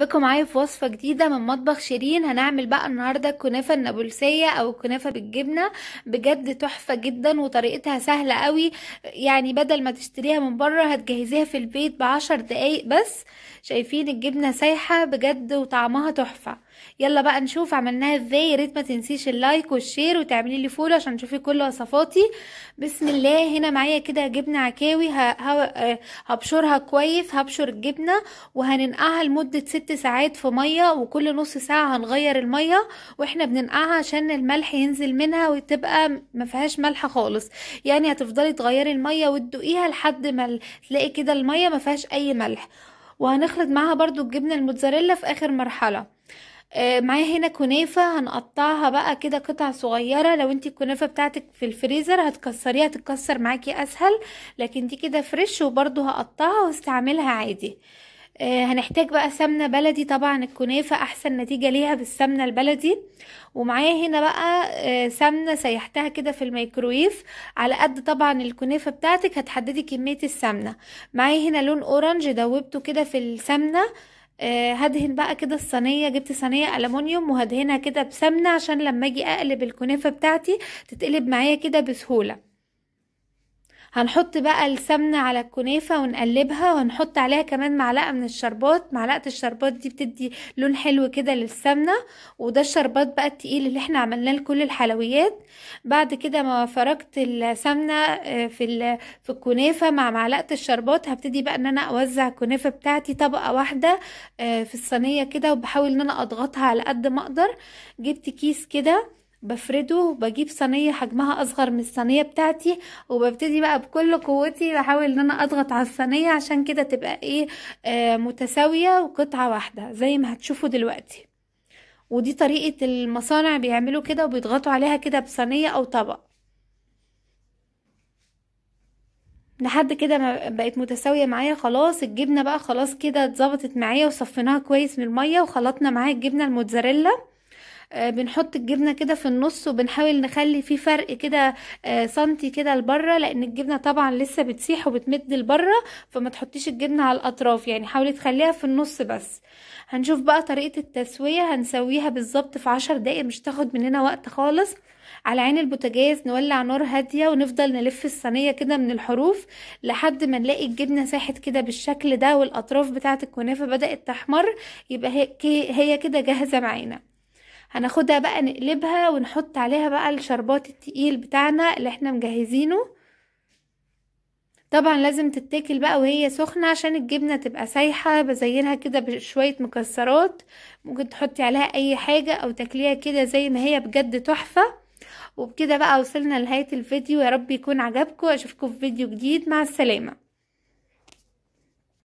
بكم معايا في وصفة جديدة من مطبخ شيرين هنعمل بقى النهاردة الكنافة النابلسية او الكنافة بالجبنة بجد تحفة جدا وطريقتها سهلة قوي يعني بدل ما تشتريها من بره هتجهزيها في البيت بعشر دقايق بس شايفين الجبنة سايحة بجد وطعمها تحفة يلا بقى نشوف عملناها ازاي يا ريت ما تنسيش اللايك والشير وتعملي لي فولو عشان تشوفي كل وصفاتي بسم الله هنا معايا كده جبنه عكاوي آه، هبشرها كويس هبشر الجبنه وهننقعها لمده ست ساعات في ميه وكل نص ساعه هنغير الميه واحنا بننقعها عشان الملح ينزل منها وتبقى ما فيهاش ملح خالص يعني هتفضلي تغيري الميه وتدوقيها لحد ما تلاقي كده الميه ما فيهاش اي ملح وهنخلط معاها برضو الجبنه الموتزاريلا في اخر مرحله آه، معايا هنا كنافة هنقطعها بقى كده قطع صغيرة لو انت الكنافة بتاعتك في الفريزر هتكسريها تتكسر معاكي اسهل لكن دي كده فريش وبرضو هقطعها واستعملها عادي آه، هنحتاج بقى سمنه بلدي طبعا الكنافه احسن نتيجه ليها بالسمنه البلدي ومعايا هنا بقى آه، سمنه سيحتها كده في الميكرويف على قد طبعا الكنافه بتاعتك هتحددي كميه السمنه معايا هنا لون اورنج دوبته كده في السمنه آه، هدهن بقى كده الصينيه جبت صينيه الومنيوم وهدهنها كده بسمنه عشان لما اجي اقلب الكنافه بتاعتي تتقلب معايا كده بسهوله هنحط بقى السمنة على الكنافة ونقلبها ونحط عليها كمان معلقة من الشربات معلقة الشربات دي بتدي لون حلو كده للسمنة وده الشربات بقى التقيل اللي احنا عملناه لكل الحلويات بعد كده ما فركت السمنة آه، في في الكنافة مع معلقة الشربات هبتدي بقى ان انا اوزع الكنافة بتاعتي طبقة واحدة آه، في الصينية كده وبحاول ان انا اضغطها على قد ما اقدر جبت كيس كده بفرده وبجيب صينية حجمها اصغر من الصينية بتاعتي وببتدي بقى بكل قوتي بحاول ان انا اضغط على الصينية عشان كده تبقى ايه آه متساوية وقطعة واحدة زي ما هتشوفوا دلوقتي ودي طريقة المصانع بيعملوا كده وبيضغطوا عليها كده بصينية او طبق لحد كده ما بقت متساويه معايا خلاص الجبنه بقى خلاص كده اتظبطت معايا وصفيناها كويس من الميه وخلطنا معاها الجبنه الموتزاريلا آه، بنحط الجبنه كده في النص وبنحاول نخلي في فرق كده آه، سنتي كده لبره لان الجبنه طبعا لسه بتسيح وبتمد لبره فما تحطيش الجبنه على الاطراف يعني حاولي تخليها في النص بس هنشوف بقى طريقه التسويه هنسويها بالظبط في عشر دقايق مش تاخد مننا وقت خالص على عين البوتاجاز نولع نار هاديه ونفضل نلف الصينيه كده من الحروف لحد ما نلاقي الجبنه ساحت كده بالشكل ده والاطراف بتاعت الكنافه بدات تحمر يبقى هي كده جاهزه معانا هناخدها بقى نقلبها ونحط عليها بقى الشربات التقيل بتاعنا اللي احنا مجهزينه طبعا لازم تتاكل بقى وهي سخنة عشان الجبنة تبقى سايحة بزينها كده بشوية مكسرات ممكن تحطي عليها اي حاجة او تاكليها كده زي ما هي بجد تحفة وبكده بقى وصلنا لنهاية الفيديو يا رب يكون عجبكم اشوفكم في فيديو جديد مع السلامة